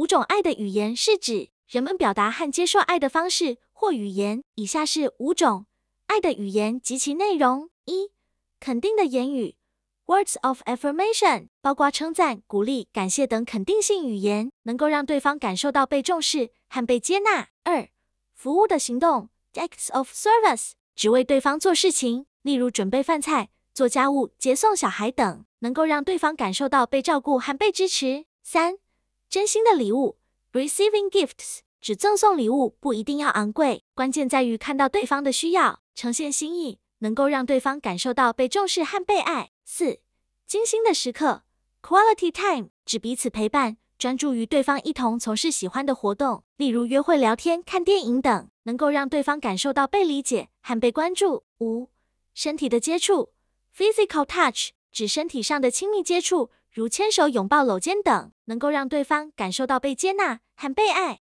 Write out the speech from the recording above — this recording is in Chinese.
五种爱的语言是指人们表达和接受爱的方式或语言。以下是五种爱的语言及其内容：一、肯定的言语 （Words of Affirmation） 包括称赞、鼓励、感谢等肯定性语言，能够让对方感受到被重视和被接纳。二、服务的行动 （Acts of Service） 只为对方做事情，例如准备饭菜、做家务、接送小孩等，能够让对方感受到被照顾和被支持。三真心的礼物，receiving gifts，只赠送礼物不一定要昂贵，关键在于看到对方的需要，呈现心意，能够让对方感受到被重视和被爱。四，精心的时刻，quality time，指彼此陪伴，专注于对方一同从事喜欢的活动，例如约会、聊天、看电影等，能够让对方感受到被理解和被关注。五，身体的接触，physical touch，指身体上的亲密接触。如牵手、拥抱、搂肩等，能够让对方感受到被接纳和被爱。